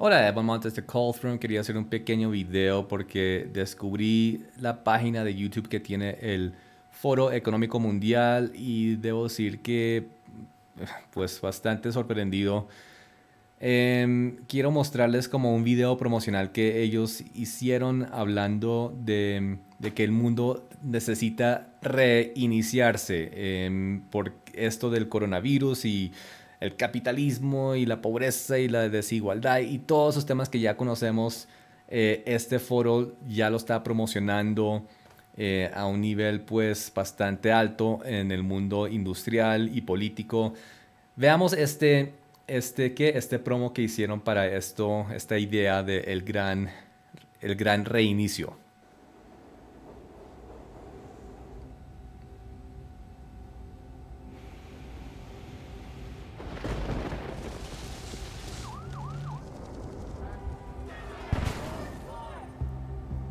Hola, Evan Montes de este Callthrough. Quería hacer un pequeño video porque descubrí la página de YouTube que tiene el Foro Económico Mundial y debo decir que, pues, bastante sorprendido. Em, quiero mostrarles como un video promocional que ellos hicieron hablando de, que el mundo necesita reiniciarse em, por esto del coronavirus y el capitalismo y la pobreza y la desigualdad y todos esos temas que ya conocemos. Eh, este foro ya lo está promocionando eh, a un nivel pues bastante alto en el mundo industrial y político. Veamos este, este, este promo que hicieron para esto, esta idea del gran, el gran reinicio.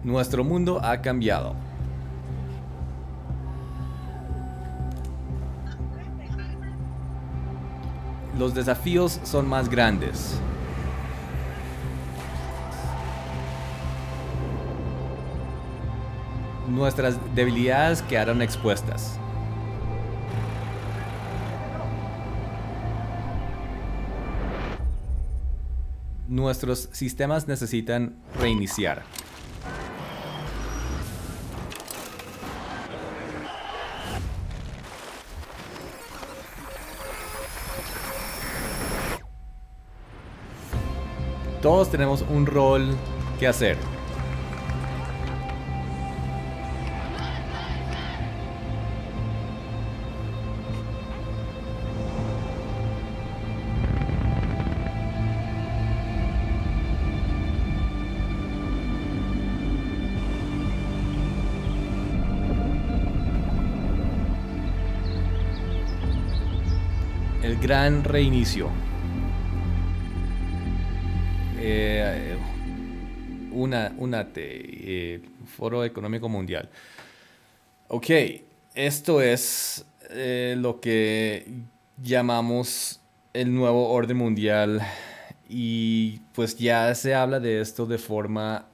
Nuestro mundo ha cambiado. Los desafíos son más grandes. Nuestras debilidades quedaron expuestas. Nuestros sistemas necesitan reiniciar. Todos tenemos un rol que hacer. El gran reinicio eh, una, una eh, Foro Económico Mundial. Ok, esto es eh, lo que llamamos el nuevo orden mundial y pues ya se habla de esto de forma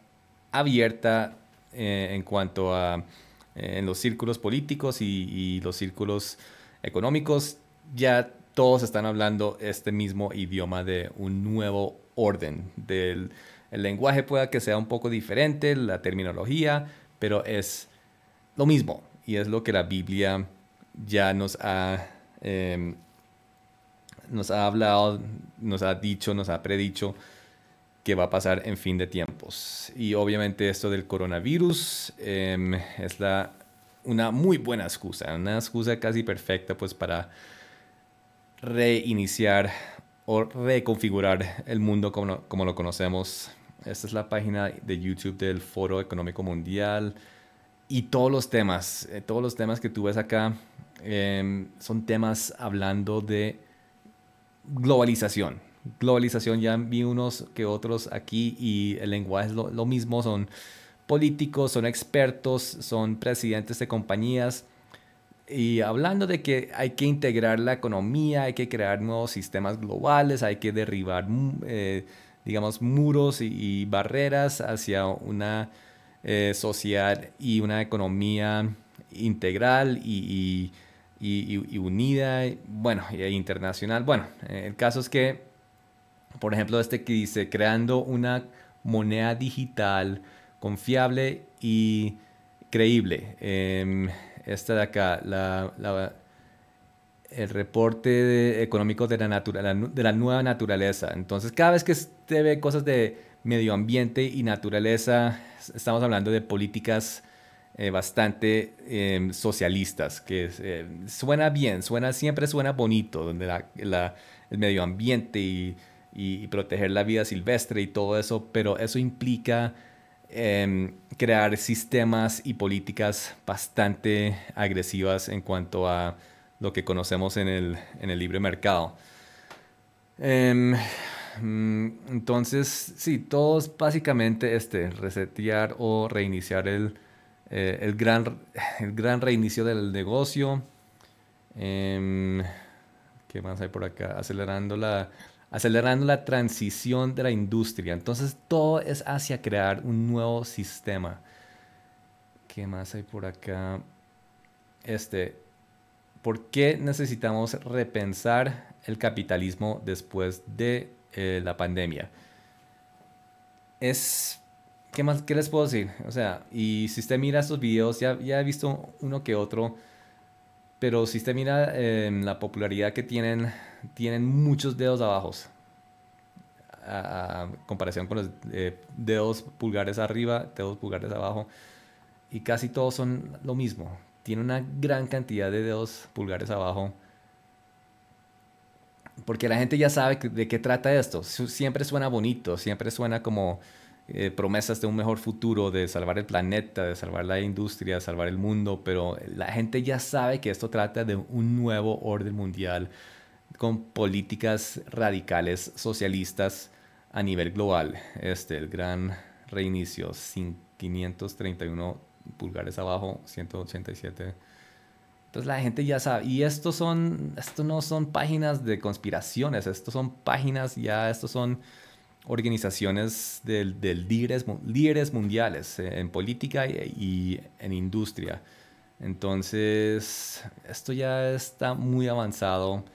abierta eh, en cuanto a en los círculos políticos y, y los círculos económicos. Ya todos están hablando este mismo idioma de un nuevo orden. Del, lenguaje pueda que sea un poco diferente, la terminología, pero es lo mismo. Y es lo que la Biblia ya nos ha, em, nos ha hablado, nos ha dicho, nos ha predicho que va a pasar en fin de tiempos. Y obviamente esto del coronavirus em, es la, una muy buena excusa, una excusa casi perfecta pues para reiniciar o reconfigurar el mundo como, lo conocemos. Esta es la página de YouTube del Foro Económico Mundial y todos los temas, eh, todos los temas que tú ves acá em, son temas hablando de globalización. Globalización, ya vi unos que otros aquí y el lenguaje es lo mismo, son políticos, son expertos, son presidentes de compañías y hablando de que hay que integrar la economía, hay que crear nuevos sistemas globales, hay que derribar, mm, eh, digamos, muros y, barreras hacia una eh, sociedad y una economía integral y, unida, bueno, e internacional. Bueno, el caso es que, por ejemplo, este que dice, creando una moneda digital confiable y creíble. Em, esta de acá, el reporte económico de la, de la nueva naturaleza. Entonces, cada vez que usted ve cosas de medio ambiente y naturaleza, estamos hablando de políticas eh, bastante em, socialistas, que eh, suena bien, suena, siempre suena bonito, donde el medio ambiente y proteger la vida silvestre y todo eso, pero eso implica Em, crear sistemas y políticas bastante agresivas en cuanto a lo que conocemos en el, libre mercado. Em, mm, entonces, sí, todos básicamente este, resetear o reiniciar el, eh, el, gran, el gran reinicio del negocio. Em, ¿Qué más hay por acá? Acelerando la, acelerando la transición de la industria. Entonces todo es hacia crear un nuevo sistema. ¿Qué más hay por acá? Este, ¿por qué necesitamos repensar el capitalismo después de eh, la pandemia? Es ¿Qué más? ¿Qué les puedo decir? O sea, y si usted mira estos videos, ya, ya he visto uno que otro pero si usted mira em, la popularidad que tienen, tienen muchos dedos abajo. A, comparación con los eh, dedos pulgares arriba, dedos pulgares abajo. Y casi todos son lo mismo. Tiene una gran cantidad de dedos pulgares abajo. Porque la gente ya sabe de qué trata esto. Siempre suena bonito, siempre suena como eh, promesas de un mejor futuro, de salvar el planeta, de salvar la industria, de salvar el mundo, pero la gente ya sabe que esto trata de un nuevo orden mundial con políticas radicales socialistas a nivel global. Este, el gran reinicio, 531 pulgares abajo, 187. Entonces la gente ya sabe, y estos son, esto no son páginas de conspiraciones, estos son páginas ya, estos son organizaciones de, líderes, mundiales eh, en política y, en industria. Entonces, esto ya está muy avanzado,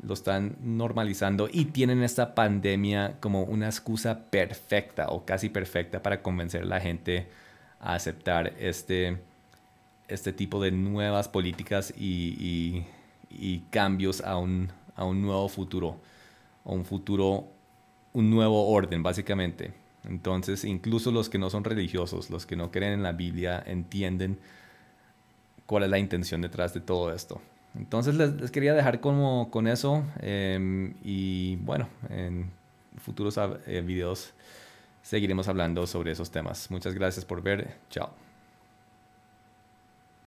lo están normalizando y tienen esta pandemia como una excusa perfecta o casi perfecta para convencer a la gente a aceptar este, este tipo de nuevas políticas y, cambios a un, a un nuevo futuro, a un futuro un nuevo orden, básicamente. Entonces, incluso los que no son religiosos, los que no creen en la Biblia, entienden cuál es la intención detrás de todo esto. Entonces, les, quería dejar como, con eso em, y bueno, en futuros eh, videos seguiremos hablando sobre esos temas. Muchas gracias por ver. Chao.